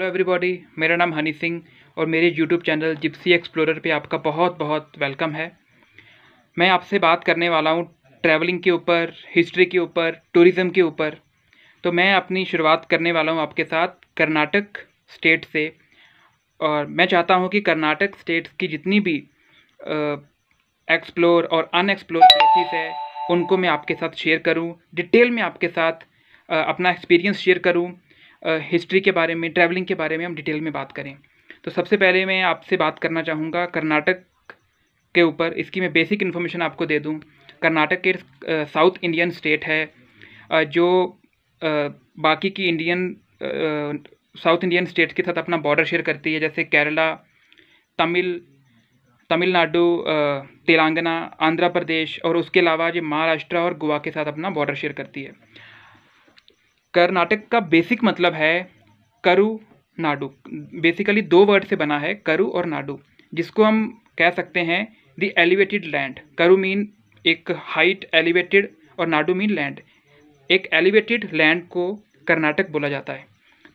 hello everybody मेरा नाम हनी सिंह और मेरे यूट्यूब चैनल जिप्सी एक्सप्लोरर पे आपका बहुत बहुत वेलकम है मैं आपसे बात करने वाला हूँ ट्रैवलिंग के ऊपर हिस्ट्री के ऊपर टूरिज़म के ऊपर तो मैं अपनी शुरुआत करने वाला हूँ आपके साथ कर्नाटक स्टेट से और मैं चाहता हूँ कि कर्नाटक स्टेट्स की जितनी भी एक्सप्लोर और अनएक्सप्लोर प्लेसिस है उनको मैं आपके साथ शेयर करूँ डिटेल में आपके साथ अपना एक्सपीरियंस शेयर करूँ हिस्ट्री के बारे में ट्रैवलिंग के बारे में हम डिटेल में बात करें तो सबसे पहले मैं आपसे बात करना चाहूँगा कर्नाटक के ऊपर इसकी मैं बेसिक इन्फॉर्मेशन आपको दे दूँ कर्नाटक के साउथ इंडियन स्टेट है जो बाकी की इंडियन साउथ इंडियन स्टेट्स के साथ अपना बॉर्डर शेयर करती है जैसे केरला तमिल तमिलनाडु तेलंगाना आंध्र प्रदेश और उसके अलावा जो महाराष्ट्र और गोवा के साथ अपना बॉर्डर शेयर करती है कर्नाटक का बेसिक मतलब है करु नाडु बेसिकली दो वर्ड से बना है करु और नाडु जिसको हम कह सकते हैं द एलिवेटेड लैंड करु मीन एक हाइट एलिवेटेड और नाडु मीन लैंड एक एलिवेटेड लैंड को कर्नाटक बोला जाता है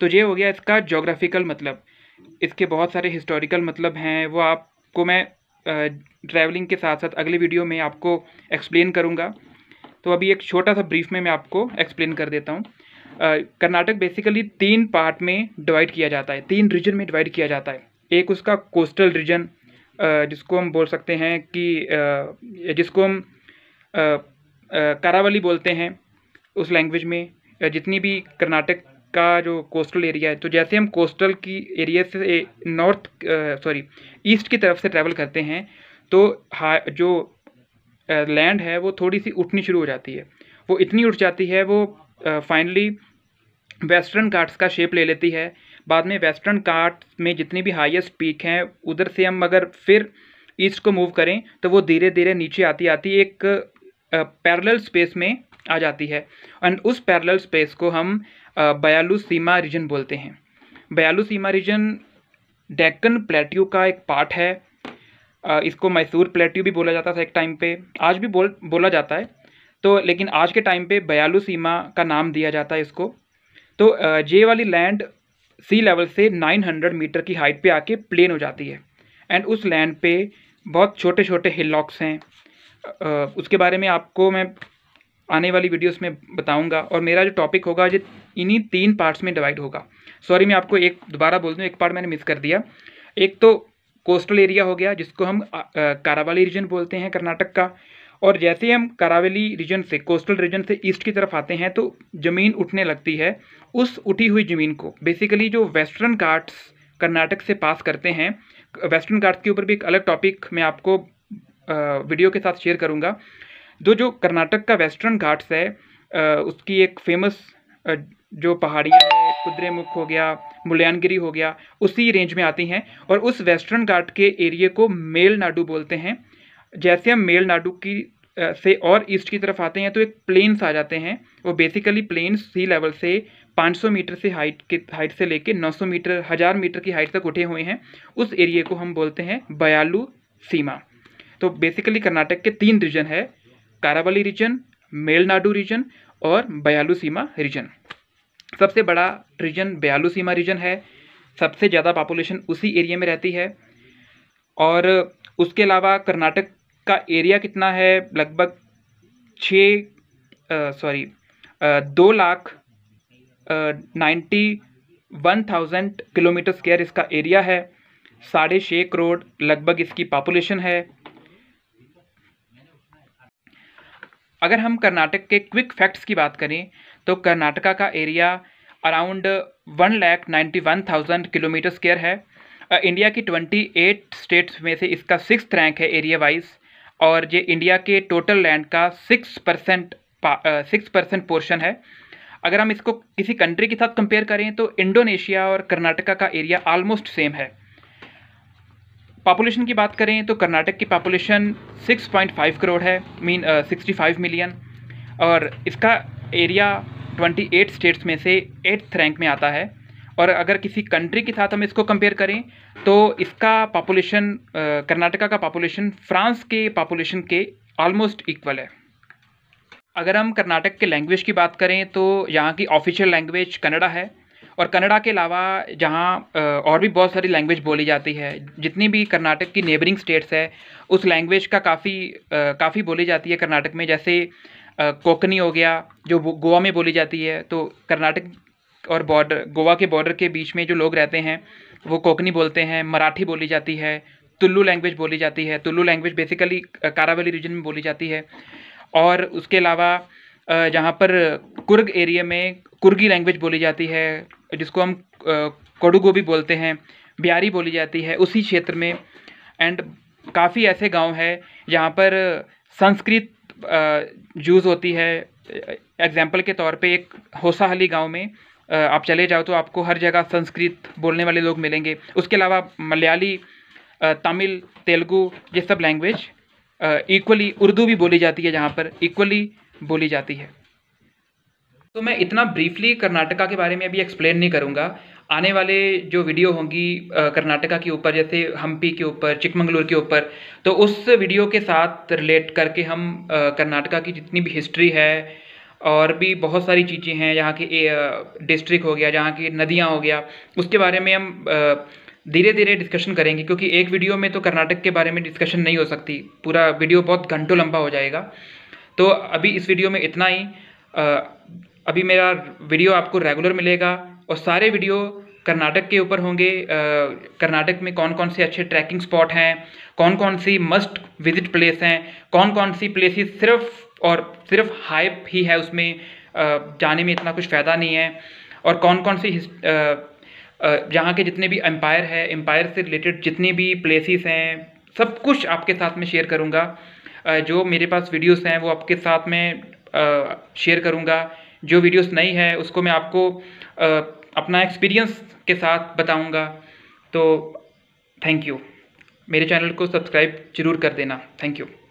तो ये हो गया इसका जोग्राफिकल मतलब इसके बहुत सारे हिस्टोरिकल मतलब हैं वो आपको मैं ट्रैवलिंग के साथ साथ अगले वीडियो में आपको एक्सप्लेन करूँगा तो अभी एक छोटा सा ब्रीफ में मैं आपको एक्सप्लेन कर देता हूँ कर्नाटक बेसिकली तीन पार्ट में डिवाइड किया जाता है तीन रीजन में डिवाइड किया जाता है एक उसका कोस्टल रीजन जिसको हम बोल सकते हैं कि जिसको हम करावली बोलते हैं उस लैंग्वेज में जितनी भी कर्नाटक का जो कोस्टल एरिया है तो जैसे हम कोस्टल की एरिया से नॉर्थ सॉरी ईस्ट की तरफ से ट्रैवल करते हैं तो हा जो लैंड है वो थोड़ी सी उठनी शुरू हो जाती है वो इतनी उठ जाती है वो फाइनली वेस्टर्न घाट्स का शेप ले लेती है बाद में वेस्टर्न घाट में जितनी भी हाईएस्ट पीक हैं उधर से हम अगर फिर ईस्ट को मूव करें तो वो धीरे धीरे नीचे आती आती एक पैरेलल स्पेस में आ जाती है एंड उस पैरेलल स्पेस को हम बयालू सीमा रीजन बोलते हैं बयालू सीमा रीजन डेक्कन प्लेट्यू का एक पार्ट है इसको मैसूर प्लेट्यू भी बोला जाता था एक टाइम पे आज भी बोल बोला जाता है तो लेकिन आज के टाइम पे बयालू सीमा का नाम दिया जाता है इसको तो ये वाली लैंड सी लेवल से 900 मीटर की हाइट पे आके प्लेन हो जाती है एंड उस लैंड पे बहुत छोटे छोटे हिलॉक्स हैं उसके बारे में आपको मैं आने वाली वीडियोस में बताऊंगा और मेरा जो टॉपिक होगा ये इन्हीं तीन पार्ट्स में डिवाइड होगा सॉरी मैं आपको एक दोबारा बोल दूँ एक पार्ट मैंने मिस कर दिया एक तो कोस्टल एरिया हो गया जिसको हम कारावाली रीजन बोलते हैं कर्नाटक का और जैसे हम करावेली रीजन से कोस्टल रीजन से ईस्ट की तरफ आते हैं तो ज़मीन उठने लगती है उस उठी हुई ज़मीन को बेसिकली जो वेस्टर्न कार्ट्स कर्नाटक से पास करते हैं वेस्टर्न घाट्स के ऊपर भी एक अलग टॉपिक मैं आपको वीडियो के साथ शेयर करूँगा जो जो कर्नाटक का वेस्टर्न घाट्स है उसकी एक फेमस जो पहाड़ियाँ हैं कुद्रेमुख हो गया मुल्यानगिरी हो गया उसी रेंज में आती हैं और उस वेस्टर्न घाट के एरिए को मेल नाडू बोलते हैं जैसे हम मेल नाडू की से और ईस्ट की तरफ आते हैं तो एक प्लेन्स आ जाते हैं वो बेसिकली प्लेन्स सी लेवल से 500 मीटर से हाइट के हाइट से लेके 900 मीटर हज़ार मीटर की हाइट तक उठे हुए हैं उस एरिए को हम बोलते हैं बयालू सीमा तो बेसिकली कर्नाटक के तीन रीजन है कारावली रीजन मेलनाडु रीजन और बयालू सीमा रीजन सबसे बड़ा रीजन बयालू सीमा रीजन है सबसे ज़्यादा पॉपुलेशन उसी एरिया में रहती है और उसके अलावा कर्नाटक का एरिया कितना है लगभग छ सॉरी दो lakh ninety one thousand kilometre square इसका एरिया है साढ़े छः करोड़ लगभग इसकी पॉपुलेशन है अगर हम कर्नाटक के क्विक फैक्ट्स की बात करें तो कर्नाटका का area around one lakh ninety one thousand kilometre square है इंडिया की ट्वेंटी एट स्टेट्स में से इसका सिक्स रैंक है एरिया वाइज और ये इंडिया के टोटल लैंड का six percent six percent portion है अगर हम इसको किसी कंट्री के साथ कंपेयर करें तो इंडोनेशिया और कर्नाटका का एरिया ऑलमोस्ट सेम है पॉपुलेशन की बात करें तो कर्नाटक की पॉपुलेशन 6.5 करोड़ है मीन सिक्सटी फाइव मिलियन और इसका एरिया 28 स्टेट्स में से एट्थ रैंक में आता है और अगर किसी कंट्री के साथ हम इसको कंपेयर करें तो इसका पॉपुलेशन कर्नाटका का पॉपुलेशन फ्रांस के पॉपुलेशन के ऑलमोस्ट इक्वल है अगर हम कर्नाटक के लैंग्वेज की बात करें तो यहाँ की ऑफिशियल लैंग्वेज कन्नड़ा है और कन्नड़ा के अलावा जहाँ और भी बहुत सारी लैंग्वेज बोली जाती है जितनी भी कर्नाटक की नेबरिंग स्टेट्स है उस लैंग्वेज का काफ़ी काफ़ी बोली जाती है कर्नाटक में जैसे कोकनी हो गया जो गोवा में बोली जाती है तो कर्नाटक और बॉर्डर गोवा के बॉर्डर के बीच में जो लोग रहते हैं वो कोकनी बोलते हैं मराठी बोली जाती है तुल्लू लैंग्वेज बोली जाती है Tulu language basically Karavali region में बोली जाती है और उसके अलावा जहाँ पर कुर्ग एरिया में कुर्गी लैंग्वेज बोली जाती है जिसको हम कोडुगो भी बोलते हैं बिहारी बोली जाती है उसी क्षेत्र में एंड काफ़ी ऐसे गांव है जहाँ पर संस्कृत यूज़ होती है एग्जाम्पल के तौर पे एक होसाहली गांव में आप चले जाओ तो आपको हर जगह संस्कृत बोलने वाले लोग मिलेंगे उसके अलावा मलयाली तमिल तेलुगू ये सब लैंग्वेज इक्वली उर्दू भी बोली जाती है जहाँ पर इक्वली बोली जाती है तो मैं इतना ब्रीफली कर्नाटका के बारे में अभी एक्सप्लेन नहीं करूँगा आने वाले जो वीडियो होंगी कर्नाटका के ऊपर जैसे हम्पी के ऊपर चिकमंगलूर के ऊपर तो उस वीडियो के साथ रिलेट करके हम कर्नाटका की जितनी भी हिस्ट्री है और भी बहुत सारी चीज़ें हैं यहाँ की डिस्ट्रिक्ट हो गया जहाँ की नदियाँ हो गया उसके बारे में हम धीरे धीरे डिस्कशन करेंगे क्योंकि एक वीडियो में तो कर्नाटक के बारे में डिस्कशन नहीं हो सकती पूरा वीडियो बहुत घंटों लंबा हो जाएगा तो अभी इस वीडियो में इतना ही अभी मेरा वीडियो आपको रेगुलर मिलेगा और सारे वीडियो कर्नाटक के ऊपर होंगे कर्नाटक में कौन कौन से अच्छे ट्रैकिंग स्पॉट हैं कौन कौन सी मस्ट विजिट प्लेस हैं कौन कौन सी प्लेसेस सिर्फ और सिर्फ हाइप ही है उसमें जाने में इतना कुछ फ़ायदा नहीं है और कौन कौन सी यहाँ के जितने भी एम्पायर है एम्पायर से रिलेटेड जितने भी प्लेसेस हैं सब कुछ आपके साथ में शेयर करूँगा जो मेरे पास वीडियोस हैं वो आपके साथ में शेयर करूँगा जो वीडियोस नई है उसको मैं आपको अपना एक्सपीरियंस के साथ बताऊँगा तो थैंक यू मेरे चैनल को सब्सक्राइब जरूर कर देना थैंक यू